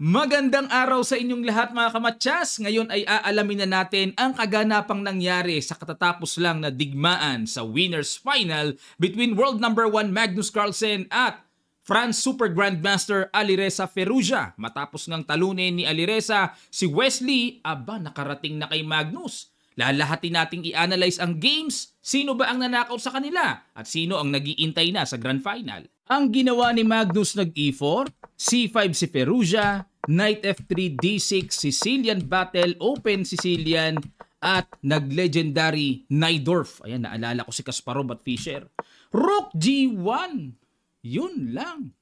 Magandang araw sa inyong lahat mga kamatsas. Ngayon ay aalamin na natin ang kaganapang nangyari sa katatapos lang na digmaan sa winners final between world number 1 Magnus Carlsen at France Super Grandmaster Alireza Ferrugia. Matapos ng talunin ni Alireza si Wesley, aba nakarating na kay Magnus. Lalahati nating i-analyze ang games, sino ba ang nanakaw sa kanila at sino ang nagiintay na sa grand final. Ang ginawa ni Magnus nag e4, C5 si Perugia, Knight F3, D6, Sicilian Battle, Open Sicilian, at nag-legendary Nydorf. Ayan, naalala ko si Kasparov at Fischer. Rook G1. Yun lang.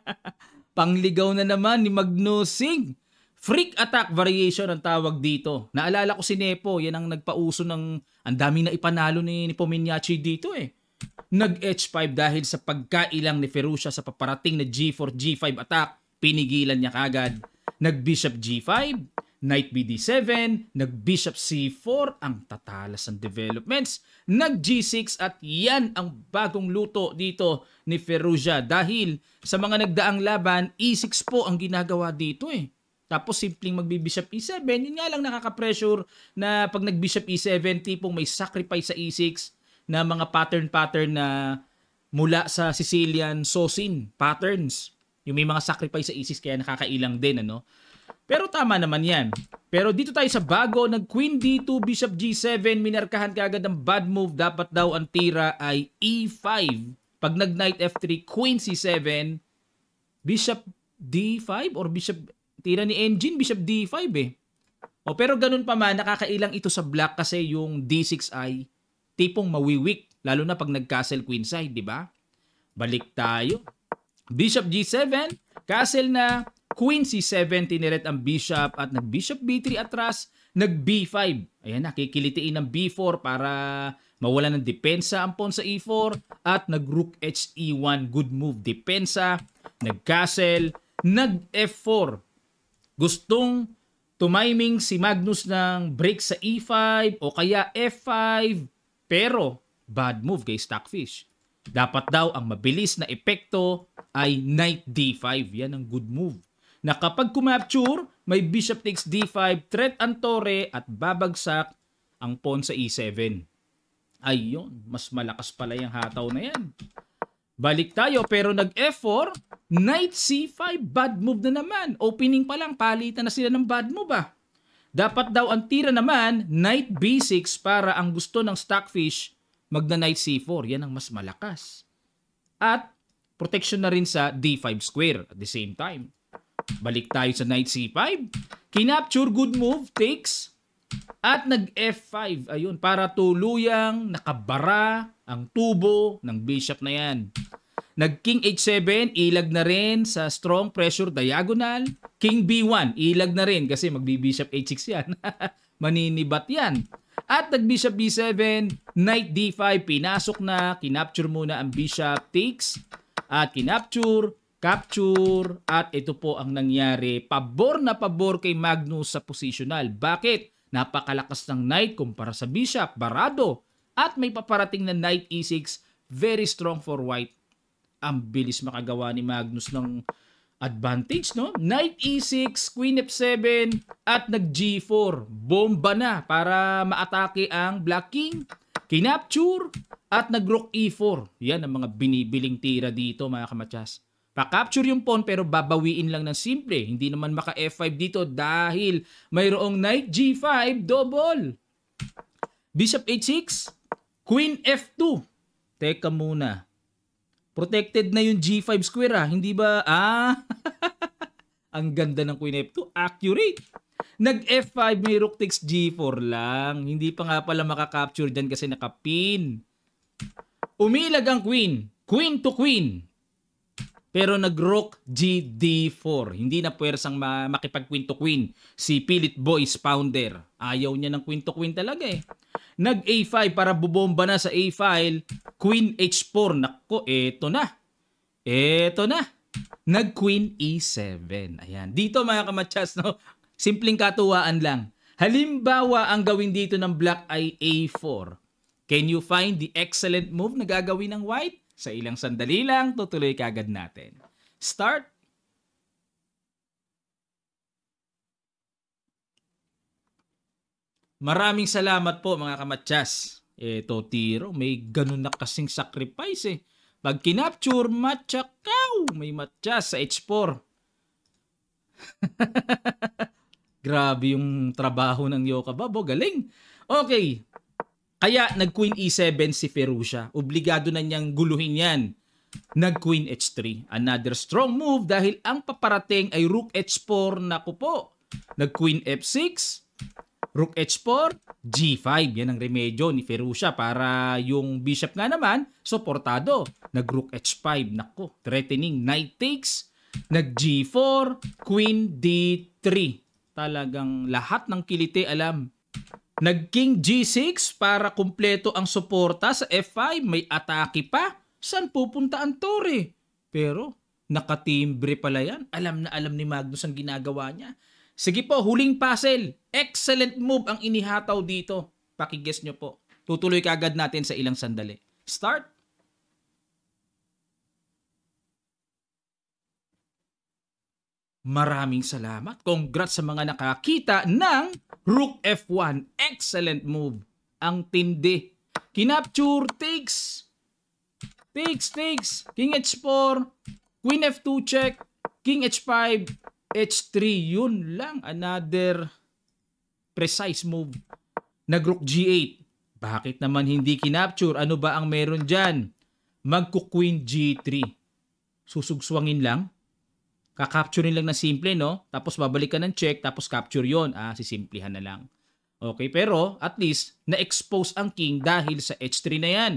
Pangligaw na naman ni Magnusig. Freak attack variation ang tawag dito. Naalala ko si Nepo, yan ang nagpauso ng ang daming na ipanalo ni, ni Pominyachi dito eh. Nag H5 dahil sa pagkailang ni Ferruccia sa paparating na G4, G5 attack pinigilan niya kagad. Nag-bishop G5, knight BD7, nag-bishop C4, ang tatalas ng developments. Nag-G6 at yan ang bagong luto dito ni Ferrugia dahil sa mga nagdaang laban, E6 po ang ginagawa dito eh. Tapos simpleng magbi E7, yun nga lang nakaka-pressure na pag nagbishop E7, tipong may sacrifice sa E6 na mga pattern-pattern na mula sa Sicilian Sosin patterns. Yung may mga sacrifice sa ISIS kaya nakakailang din, ano? Pero tama naman yan. Pero dito tayo sa bago, nag Queen D2, Bishop G7, minarkahan kaagad ng bad move. Dapat daw ang tira ay E5. Pag nag Knight F3, Queen C7, Bishop D5 or Bishop tira ni Engine, Bishop D5 eh. O pero ganun pa man, nakakailang ito sa black kasi yung D6 ay tipong mawiwik. Lalo na pag nag-castle queenside, di ba? Balik tayo. Bishop G7, castle na, Queen C7, tiniret ang bishop at nag-bishop B3 atras, nag B5. Ayan, nakikilitiin ng B4 para mawala ng depensa ang pawn sa E4 at nag Rook H E1, good move depensa, nag castle, nag F4. Gustong tumiming si Magnus ng break sa E5 o kaya F5 pero bad move kay Stockfish. Dapat daw ang mabilis na epekto ay knight d5. Yan ang good move. Na kapag kumapture, may bishop takes d5, threat ang tore at babagsak ang pawn sa e7. Ayun, mas malakas pala yung hataw na yan. Balik tayo pero nag F4, knight C5, bad move na naman. Opening pa lang, palitan na sila ng bad move ah. Dapat daw ang tira naman, knight B6 para ang gusto ng stockfish magna knight c4, yan ang mas malakas. At protection na rin sa d5 square at the same time. Balik tayo sa knight c5. Kinapture, good move, takes. At nag f5, ayun, para tuluyang nakabara ang tubo ng bishop na yan. Nag king h7, ilag na rin sa strong pressure diagonal. King b1, ilag na rin kasi magbi-bishop h6 yan. Maninibat yan. At nag-bishop b7, knight d5, pinasok na, kinapture muna ang bishop takes at kinapture, capture at ito po ang nangyari. Pabor na pabor kay Magnus sa positional. Bakit? Napakalakas ng knight kumpara sa bishop, barado. At may paparating na knight e6, very strong for white. Ang bilis makagawa ni Magnus ng advantage, no? Knight e6, queen f7, at nag g4. Bomba na para maatake ang black king. Kinapture at nag rook e4. Yan ang mga binibiling tira dito mga kamatsas. Pa-capture yung pawn pero babawiin lang ng simple. Hindi naman maka f5 dito dahil mayroong knight g5 double. Bishop h6, queen f2. Teka muna. Protected na yung G5 square ah. Hindi ba? Ah! Ang ganda ng Queen F2. Accurate! Nag F5 may Rook takes G4 lang. Hindi pa nga pala makakapture dyan kasi nakapin. Umilag ang Queen. Queen to Queen. Pero nag-rook GD4. Hindi na pwersang makipag-queen to queen. Si Pilit Boys Founder. Ayaw niya ng queen to queen talaga eh nag A5 para bubomba na sa A file, Queen H4. Nako, eto na. Eto na. Nag Queen E7. Ayan. Dito mga kamatchas no? Simpleng katuwaan lang. Halimbawa, ang gawin dito ng black ay A4. Can you find the excellent move na gagawin ng white? Sa ilang sandali lang, tutuloy kagad natin. Start Maraming salamat po mga kamatsas. Eto tiro, may ganun na kasing sacrifice eh. Pag kinapture, matsakaw! May matsas sa H4. Grabe yung trabaho ng Yoka Babo, oh, galing. Okay, kaya nag-queen e7 si Ferusha. Obligado na niyang guluhin yan. Nag-queen h3. Another strong move dahil ang paparating ay rook h4 na po. Nag-queen f6, rook h4, g5. Yan ang remedyo ni Ferusha para yung bishop nga naman, suportado. Nag rook h5, nako, threatening knight takes, nag g4, queen d3. Talagang lahat ng kilite alam. Nag king g6 para kumpleto ang suporta sa f5, may atake pa. San pupunta ang tore? Pero nakatimbre pala yan. Alam na alam ni Magnus ang ginagawa niya. Sige po, huling puzzle. Excellent move ang inihataw dito. Pakiguess nyo po. Tutuloy kaagad natin sa ilang sandali. Start! Maraming salamat. Congrats sa mga nakakita ng Rook F1. Excellent move. Ang tindi. Kinapture takes. Takes, takes. King H4. Queen F2 check. King H5. H3, yun lang. Another precise move. Nag-rook G8. Bakit naman hindi kinapture? Ano ba ang meron dyan? Magko-queen G3. Susugswangin lang. Kakapturein lang na simple, no? Tapos babalikan ng check, tapos capture yon Ah, sisimplihan na lang. Okay, pero at least na-expose ang king dahil sa H3 na yan.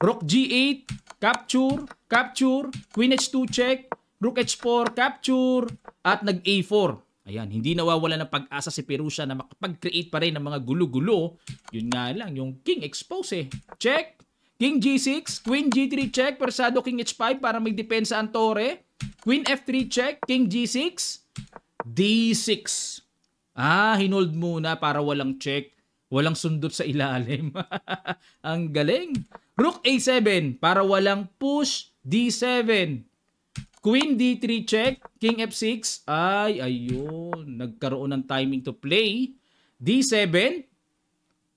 Rook G8, capture, capture, queen H2 check, Rook H4, capture, at nag A4. Ayan, hindi nawawala ng pag-asa si Perusia na makapag-create pa rin ng mga gulo-gulo. Yun nga lang, yung King expose eh. Check! King G6, Queen G3 check, Persado King H5 para may depensa ang tore. Queen F3 check, King G6, D6. Ah, hinold muna para walang check. Walang sundot sa ilalim. ang galing. Rook A7 para walang push D7. Queen D3 check, King F6. Ay, ayun. Nagkaroon ng timing to play. D7.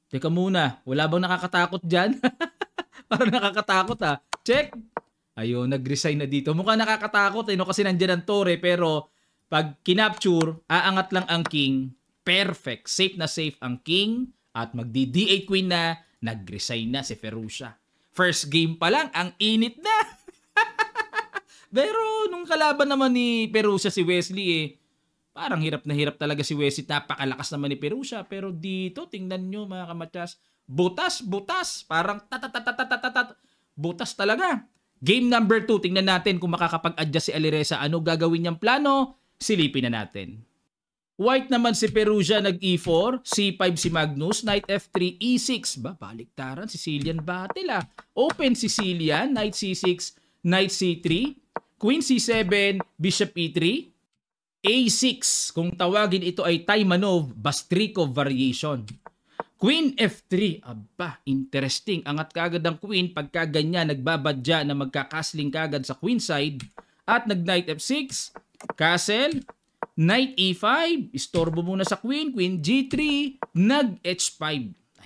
Teka muna, wala bang nakakatakot dyan? Parang nakakatakot ha. Ah. Check. Ayun, nag-resign na dito. Mukhang nakakatakot eh, no? kasi nandiyan ang tore pero pag kinapture, aangat lang ang king. Perfect. Safe na safe ang king at magdi-D8 queen na, nag-resign na si Ferusha. First game pa lang, ang init na. Pero nung kalaban naman ni Perusia si Wesley eh, parang hirap na hirap talaga si Wesley. Napakalakas naman ni Perusia. Pero dito, tingnan nyo mga kamatyas, butas, butas. Parang tatatatatatatatat. Butas talaga. Game number 2, tingnan natin kung makakapag-adjust si Alireza. Ano gagawin niyang plano? Silipin na natin. White naman si Perugia nag E4, C5 si Magnus, Knight F3, E6. Ba, baliktaran, Sicilian battle ah. Open Sicilian, Knight C6, Knight C3. Queen C7, Bishop E3, A6, kung tawagin ito ay Taimanov Bastrikov variation. Queen F3, aba, interesting. Angat kagad ang queen pagka ganyan nagbabadya na magkakasling kagad sa queen side at nag knight F6, castle, knight E5, istorbo muna sa queen, queen G3, nag H5.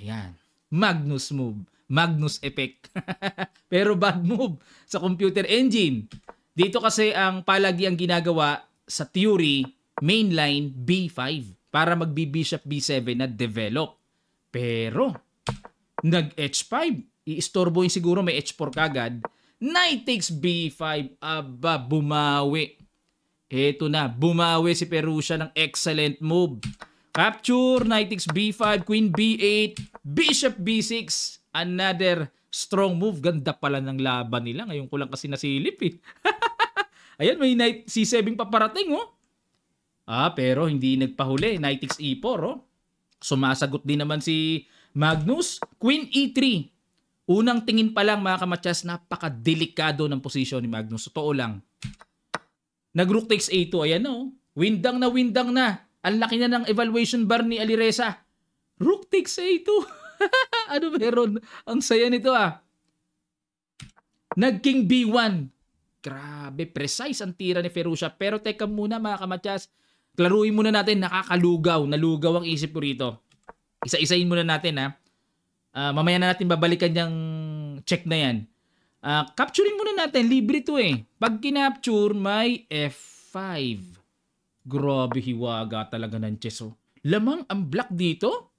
Ayan, Magnus move. Magnus effect. Pero bad move sa computer engine. Dito kasi ang palagi ang ginagawa sa theory, mainline B5 para magbi-bishop B7 na develop. Pero, nag-H5, iistorbo yung siguro may H4 kagad, knight takes B5, aba, bumawi. Eto na, bumawi si Perusia ng excellent move. Capture, knight takes B5, queen B8, bishop B6, another strong move. Ganda pala ng laban nila. Ngayon ko lang kasi nasilip eh. Ayan, may knight c7 paparating oh. Ah, pero hindi nagpahuli. Knight x e4 oh. Sumasagot din naman si Magnus. Queen e3. Unang tingin pa lang mga kamatyas, napakadelikado ng posisyon ni Magnus. Totoo lang. Nag-rook takes a2. Ayan oh. Windang na windang na. Ang laki na ng evaluation bar ni Alireza. Rook takes a2. ano meron? Ang saya nito ah. Nagking B1. Grabe, precise ang tira ni Ferruccia. Pero teka muna mga kamatyas, klaruin muna natin, nakakalugaw, nalugaw ang isip ko rito. Isa-isain muna natin ha. Uh, ah, mamaya na natin babalikan yung check na yan. Uh, ah, capturing muna natin, libre to eh. Pag kinapture, may F5. Grabe hiwaga talaga ng chess oh. Lamang ang black dito?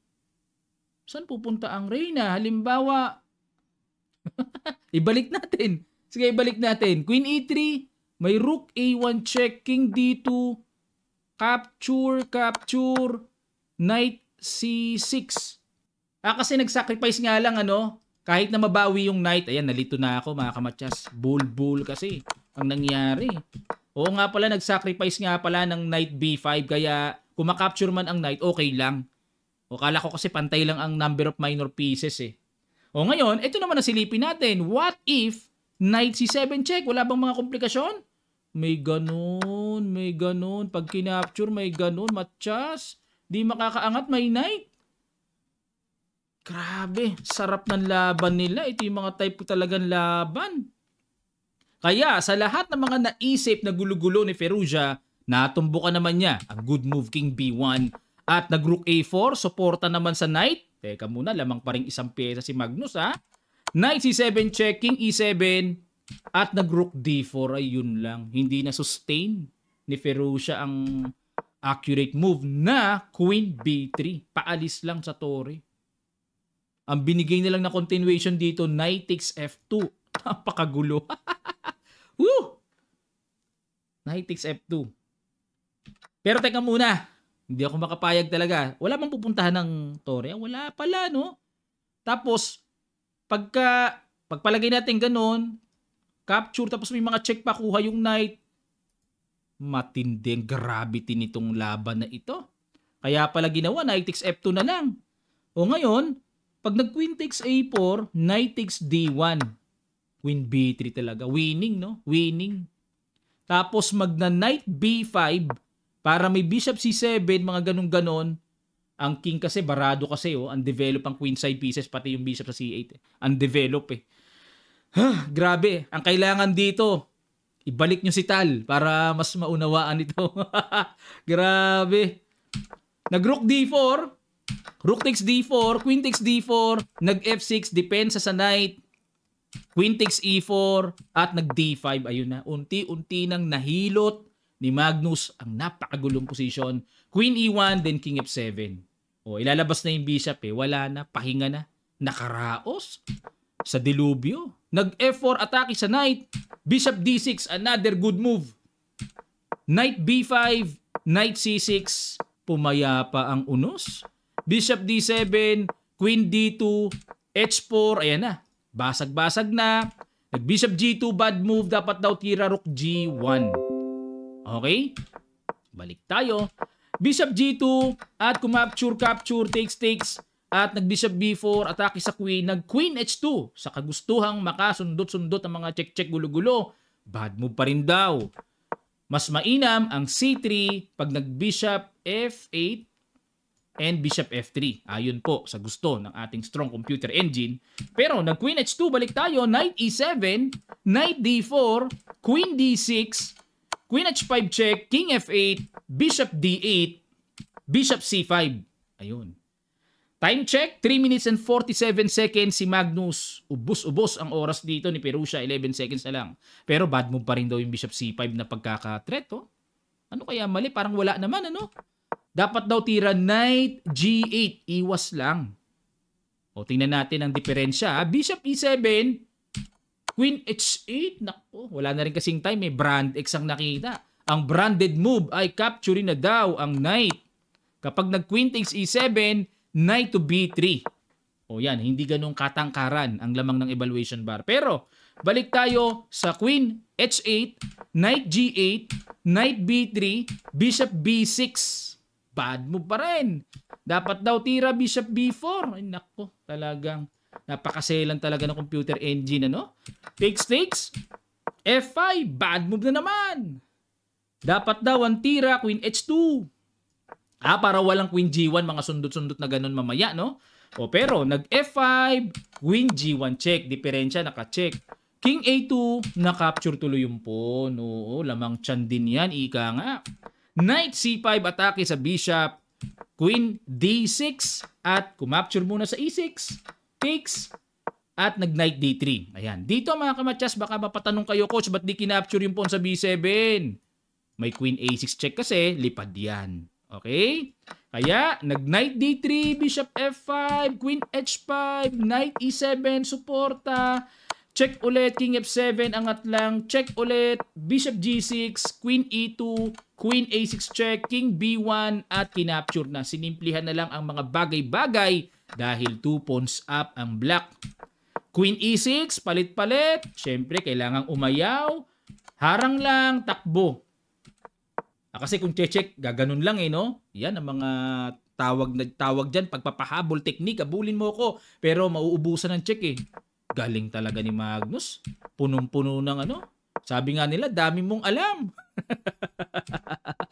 Saan pupunta ang reyna? Halimbawa, ibalik natin. Sige, ibalik natin. Queen e3, may rook a1 check, king d2, capture, capture, knight c6. Ah, kasi nag-sacrifice nga lang, ano, kahit na mabawi yung knight, ayan, nalito na ako, mga kamatsas. Bull-bull kasi ang nangyari. Oo nga pala, nag-sacrifice nga pala ng knight b5, kaya kumakapture man ang knight, okay lang. O kala ko kasi pantay lang ang number of minor pieces eh. O ngayon, ito naman na silipin natin. What if knight c7 check? Wala bang mga komplikasyon? May ganun, may ganun. Pag kinapture, may ganun. Matchas. Di makakaangat, may knight. Grabe, sarap ng laban nila. Ito yung mga type ko talagang laban. Kaya sa lahat ng mga naisip na gulo-gulo ni Ferrugia, natumbukan naman niya ang good move king b1 at nag-rook a4, suporta naman sa knight. Teka muna, lamang pa rin isang pyesa si Magnus ha. Knight c7 checking, e7. At nag-rook d4 ayun lang. Hindi na sustain ni Ferruccia ang accurate move na queen b3. Paalis lang sa tore. Ang binigay nilang na continuation dito, knight takes f2. Napakagulo. Woo! Knight takes f2. Pero teka muna, hindi ako makapayag talaga. Wala bang pupuntahan ng Torre? Wala pala, no? Tapos, pagka, pagpalagay natin ganun, capture, tapos may mga check pa, kuha yung knight. Matinding gravity nitong laban na ito. Kaya pala ginawa, knight takes F2 na lang. O ngayon, pag nag queen takes A4, knight takes D1. Queen B3 talaga. Winning, no? Winning. Tapos magna knight B5, para may bishop c7, mga ganun ganon ang king kasi barado kasi oh, ang develop ang queen side pieces pati yung bishop sa c8. Eh. Ang develop eh. Huh, grabe. Ang kailangan dito, ibalik nyo si Tal para mas maunawaan ito. grabe. Nag-rook d4, rook takes d4, queen takes d4, nag f6, depensa sa knight, queen takes e4, at nag d5. Ayun na, unti-unti nang nahilot ni Magnus ang napakagulong posisyon. Queen E1, then King F7. O, ilalabas na yung bishop eh. Wala na, pahinga na. Nakaraos sa dilubyo. Nag F4 atake sa knight. Bishop D6, another good move. Knight B5, Knight C6, pumayapa ang unos. Bishop D7, Queen D2, H4, ayan na. Basag-basag na. Nag-Bishop G2, bad move. Dapat daw tira Rook G1. Okay? Balik tayo. Bishop G2 at kumapture, capture, takes, takes. At nagbishop B4, atake sa queen. Nag-queen H2 sa kagustuhang makasundot-sundot ang mga check-check gulo-gulo. Bad move pa rin daw. Mas mainam ang C3 pag nagbishop F8 and bishop F3. Ayun po sa gusto ng ating strong computer engine. Pero nag queen H2, balik tayo. Knight E7, knight D4, queen D6, Queen H5 check, King F8, Bishop D8, Bishop C5. Ayun. Time check, 3 minutes and 47 seconds si Magnus. Ubus-ubos ang oras dito ni Perusha, 11 seconds na lang. Pero bad move pa rin daw yung Bishop C5 na pagkakatreto. Oh. Ano kaya mali? Parang wala naman, ano? Dapat daw tira Knight G8. Iwas lang. O, tingnan natin ang diferensya. Bishop E7, Queen H8, eh, nako, wala na rin kasing time, may eh. brand X ang nakita. Ang branded move ay capturing na daw ang knight. Kapag nag-queen takes E7, knight to B3. O yan, hindi ganun katangkaran ang lamang ng evaluation bar. Pero, balik tayo sa queen H8, knight G8, knight B3, bishop B6. Bad move pa rin. Dapat daw tira bishop B4. Ay, nako, talagang Napakaselan talaga ng computer engine, ano? Fake stakes? F5, bad move na naman. Dapat daw ang tira, queen h2. Ah, para walang queen g1, mga sundot-sundot na ganun mamaya, no? O pero, nag f5, queen g1 check. Diferensya, naka-check. King a2, na-capture tuloy yung pawn. Oo, lamang chan din yan, ika nga. Knight c5, atake sa bishop. Queen d6, at kumapture muna sa e6 picks at nag knight day 3. Ayan. Dito mga kamatyas, baka mapatanong kayo, coach, ba't di kinapture yung pawn sa B7? May queen A6 check kasi, lipad yan. Okay? Kaya, nag-knight D3, bishop F5, queen H5, knight E7, suporta. Check ulit, king F7, angat lang. Check ulit, bishop G6, queen E2, queen A6 check, king B1, at kinapture na. Sinimplihan na lang ang mga bagay-bagay dahil 2 pawns up ang black. Queen e6, palit-palit. Siyempre, kailangang umayaw. Harang lang, takbo. Ah, kasi kung check, check gaganon lang eh, no? Yan ang mga tawag nagtawag diyan pagpapahabol technique abulin mo ko pero mauubusan ng check eh galing talaga ni Magnus punong-puno ng ano sabi nga nila dami mong alam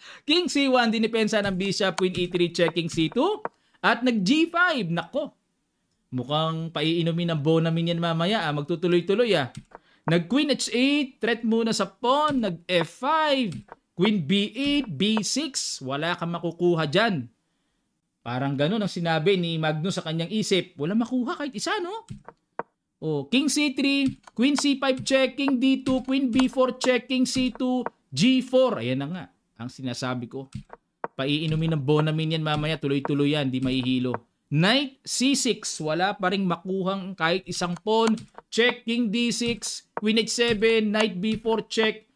King C1 dinipensa ng Bishop Queen E3 checking C2 at nag G5, nako. Mukhang paiinumin ng bona yan mamaya ah. Magtutuloy-tuloy ah. Nag Queen H8, threat muna sa pawn, nag F5, Queen B8, B6, wala kang makukuha dyan. Parang ganun ang sinabi ni Magnus sa kanyang isip. Wala makuha kahit isa, no? O, oh, King C3, Queen C5 checking, D2, Queen B4 checking, C2, G4. Ayan na nga ang sinasabi ko. Paiinumin ng Bonamin yan mamaya, tuloy-tuloy yan, di mahihilo. Knight C6, wala pa rin makuhang kahit isang pawn. Check, King D6, Queen H7, Knight B4, check.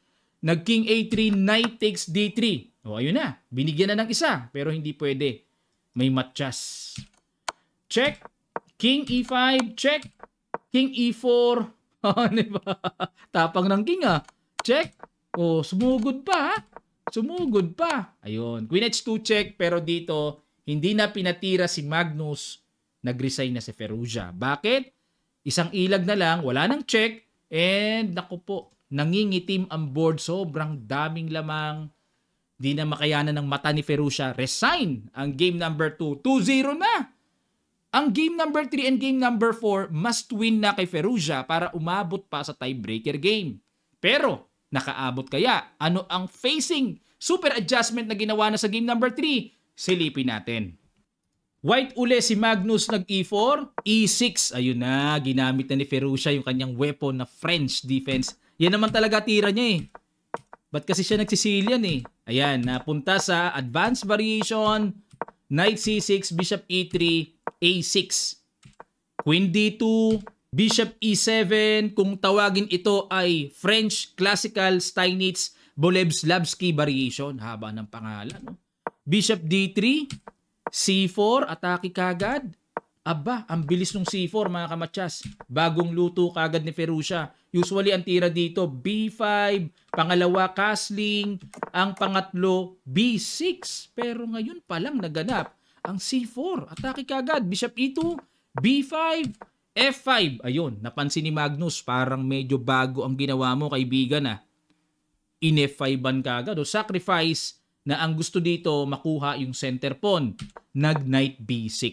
Nag King A3, Knight takes D3. O ayun na, binigyan na ng isa, pero hindi pwede. May matchas. Check, King E5, check. King E4, ano ba? Tapang ng king ah. Check. O, sumugod pa ha. Sumugod pa. Ayun. Queen H2 check pero dito hindi na pinatira si Magnus. Nag-resign na si Ferrugia. Bakit? Isang ilag na lang, wala nang check. And naku po, nangingitim ang board. Sobrang daming lamang. Di na makayanan ng mata ni Ferrugia. Resign ang game number 2. 2-0 na. Ang game number 3 and game number 4 must win na kay Ferrugia para umabot pa sa tiebreaker game. Pero nakaabot kaya? Ano ang facing super adjustment na ginawa na sa game number 3? Silipin natin. White uli si Magnus nag E4, E6. Ayun na, ginamit na ni Ferruccia yung kanyang weapon na French defense. Yan naman talaga tira niya eh. Ba't kasi siya nagsisilian eh? Ayan, napunta sa advanced variation, knight C6, bishop E3, A6. Queen D2, Bishop E7, kung tawagin ito ay French Classical Steinitz Bolevslavsky Variation. Haba ng pangalan. Bishop D3, C4, atake kagad. Aba, ang bilis ng C4 mga kamatsas. Bagong luto kagad ni Ferrucia. Usually ang tira dito B5, pangalawa castling, ang pangatlo B6. Pero ngayon pa lang naganap ang C4. Atake kagad, Bishop E2, B5, F5, ayun, napansin ni Magnus, parang medyo bago ang ginawa mo kaibigan ah. In F5-an ka agad o sacrifice na ang gusto dito makuha yung center pawn. Nag knight B6.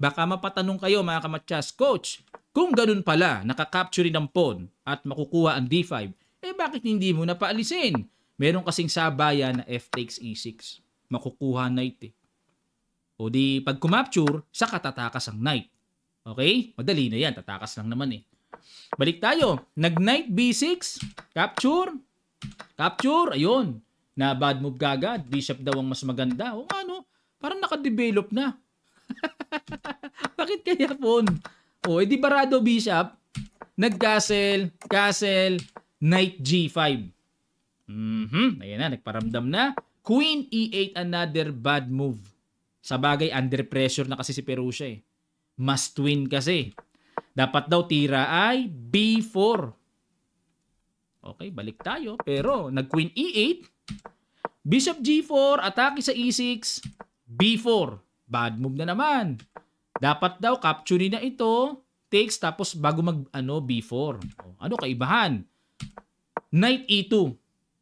Baka mapatanong kayo mga kamatsas, Coach, kung ganun pala nakakapture ng pawn at makukuha ang D5, eh bakit hindi mo napaalisin? Meron kasing sabayan na F takes E6. Makukuha knight eh. O di pag kumapture, sa katatakas ang knight. Okay? Madali na yan. Tatakas lang naman eh. Balik tayo. Nag-knight b6. Capture. Capture. Ayun. Na bad move gagad. Bishop daw ang mas maganda. O ano? Parang nakadevelop na. Bakit kaya pon? O, oh, edi eh, barado bishop. Nag-castle. Castle. Knight g5. Mm-hmm. Ayan na. Nagparamdam na. Queen e8 another bad move. Sa bagay, under pressure na kasi si Perusia eh. Must win kasi. Dapat daw tira ay B4. Okay, balik tayo. Pero nag-queen E8, bishop G4, atake sa E6, B4. Bad move na naman. Dapat daw capture na ito, takes tapos bago mag ano B4. Ano kaibahan? Knight E2,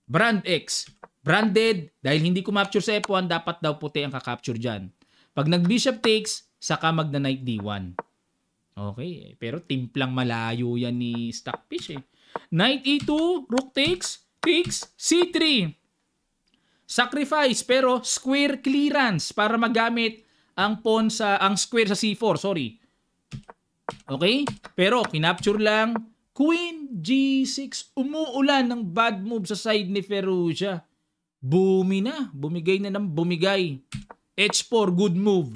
brand X, branded dahil hindi ko capture sa F1, dapat daw puti ang kakapture diyan. Pag nag bishop takes, saka magna knight d1. Okay, pero timplang malayo yan ni Stockfish eh. Knight e2, rook takes, takes, c3. Sacrifice pero square clearance para magamit ang pawn sa ang square sa c4, sorry. Okay? Pero kinapture lang Queen G6 umuulan ng bad move sa side ni Ferrugia. Bumi na, bumigay na ng bumigay. H4 good move.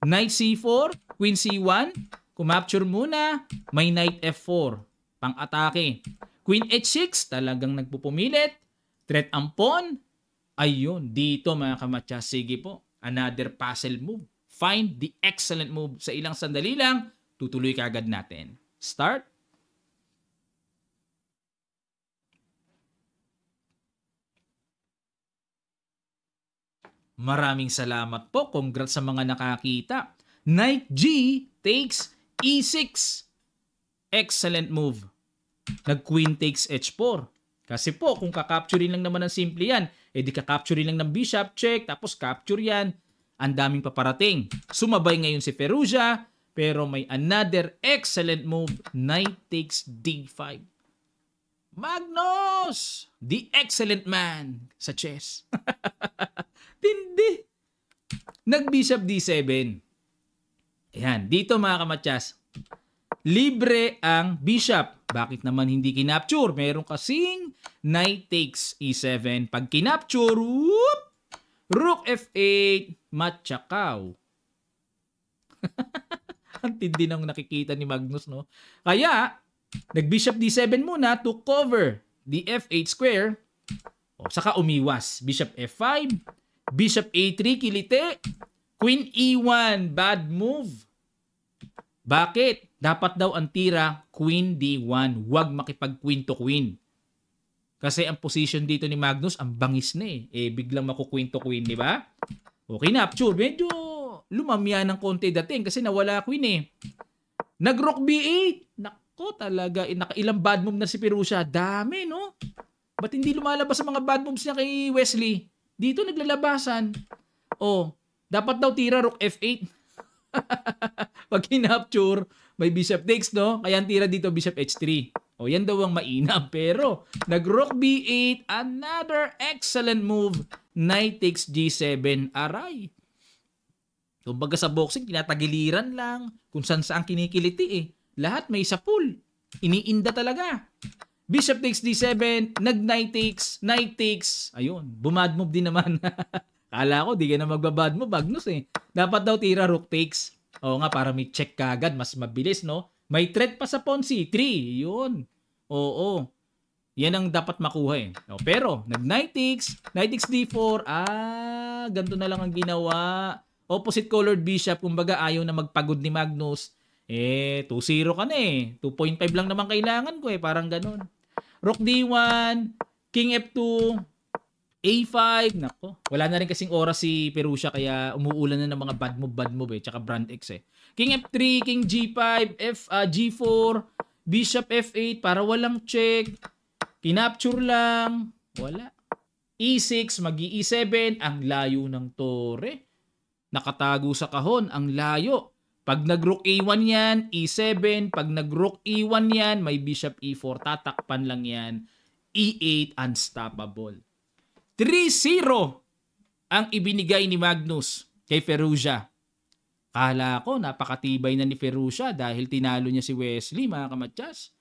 Knight C4, Queen C1, kumapture muna, may Knight F4, pang-atake. Queen H6, talagang nagpupumilit, threat ang pawn, ayun, dito mga kamatya, sige po, another puzzle move. Find the excellent move sa ilang sandali lang, tutuloy ka natin. Start Maraming salamat po. Congrats sa mga nakakita. Knight G takes E6. Excellent move. Nag-queen takes H4. Kasi po, kung kakapturein lang naman ng simple yan, edi eh di kakapturein lang ng bishop, check, tapos capture yan. Ang daming paparating. Sumabay ngayon si Perugia, pero may another excellent move, knight takes D5. Magnus! The excellent man sa chess. Tindi! Nag-bishop d7. Ayan, dito mga kamatyas, libre ang bishop. Bakit naman hindi kinapture? Meron kasing knight takes e7. Pag kinapture, whoop! Rook f8, matchakaw. Ang tindi ng nakikita ni Magnus, no? Kaya, Nag-bishop d7 muna to cover the f8 square. O, saka umiwas. Bishop f5, bishop a3 kilite, queen e1, bad move. Bakit? Dapat daw ang tira queen d1. Huwag makipag queen to queen. Kasi ang position dito ni Magnus, ang bangis na eh. Eh, biglang mako queen to queen, di ba? Okay, capture. Medyo lumamya ng konti dating kasi nawala queen eh. Nag-rook b8. Nak Nako talaga, eh, ilang bad move na si Perusia. Dami, no? Ba't hindi lumalabas ang mga bad moves niya kay Wesley? Dito naglalabasan. Oh, dapat daw tira rook F8. Pag hinapture, may bishop takes, no? Kaya ang tira dito bishop H3. oh, yan daw ang mainam. Pero, nag-rook B8, another excellent move. Knight takes G7. Aray. Kumbaga sa boxing, tinatagiliran lang kung saan saan kinikiliti eh. Lahat may isa pool. Iniinda talaga. Bishop takes D7, nag knight takes, knight takes. Ayun, bumad move din naman. Kala ko, di ka na magbabad move, Magnus eh. Dapat daw tira rook takes. Oo nga, para may check ka agad, mas mabilis, no? May threat pa sa pawn c3. Yun. Oo. Yan ang dapat makuha eh. O, pero, nag knight takes, knight takes D4. Ah, ganito na lang ang ginawa. Opposite colored bishop, kumbaga ayaw na magpagod ni Magnus eh, 2-0 ka na eh. 2.5 lang naman kailangan ko eh. Parang ganun. Rook D1, King F2, A5. Nako, wala na rin kasing oras si Perusia kaya umuulan na ng mga bad move, bad move eh. Tsaka Brand X eh. King F3, King G5, F, uh, ah, G4, Bishop F8 para walang check. Kinapture lang. Wala. E6, magi E7. Ang layo ng tore. Nakatago sa kahon. Ang layo. Pag nag-rook A1 yan, E7. Pag nag-rook E1 yan, may bishop E4. Tatakpan lang yan. E8, unstoppable. 3-0 ang ibinigay ni Magnus kay Ferrugia. Kala ko, napakatibay na ni Ferrugia dahil tinalo niya si Wesley, mga kamatsas.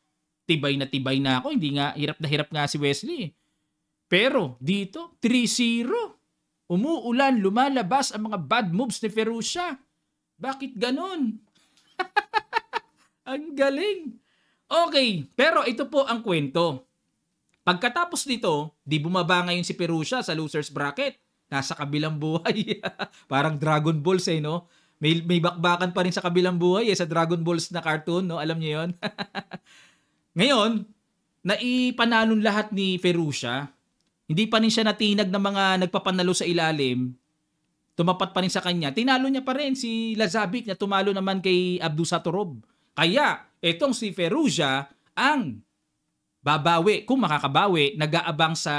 Tibay na tibay na ako. Hindi nga, hirap na hirap nga si Wesley. Eh. Pero dito, 3-0. Umuulan, lumalabas ang mga bad moves ni Ferrugia. Bakit ganon? ang galing. Okay, pero ito po ang kwento. Pagkatapos nito, di bumaba ngayon si Perusia sa loser's bracket. Nasa kabilang buhay. Parang Dragon Balls eh, no? May, may bakbakan pa rin sa kabilang buhay eh, sa Dragon Balls na cartoon, no? Alam niyo yon Ngayon, naipanalon lahat ni Perusia. Hindi pa rin siya natinag ng mga nagpapanalo sa ilalim tumapat pa rin sa kanya. Tinalo niya pa rin si Lazabic na tumalo naman kay Abdusatorob. Kaya, itong si Ferrugia ang babawi, kung makakabawi, nag-aabang sa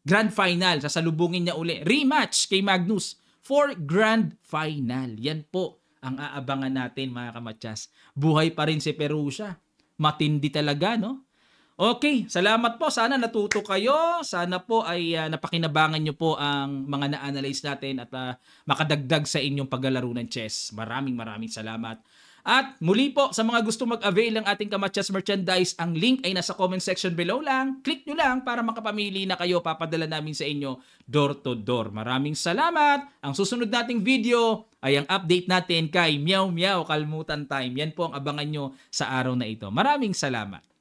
grand final. Sasalubungin niya uli. Rematch kay Magnus for grand final. Yan po ang aabangan natin mga kamatsas. Buhay pa rin si Perusia. Matindi talaga, no? Okay, salamat po. Sana natuto kayo. Sana po ay uh, napakinabangan nyo po ang mga na-analyze natin at uh, makadagdag sa inyong paglalaro ng chess. Maraming maraming salamat. At muli po, sa mga gusto mag-avail ng ating Kamachas merchandise, ang link ay nasa comment section below lang. Click nyo lang para makapamili na kayo. Papadala namin sa inyo door to door. Maraming salamat. Ang susunod nating video ay ang update natin kay Meow Meow Kalmutan Time. Yan po ang abangan nyo sa araw na ito. Maraming salamat.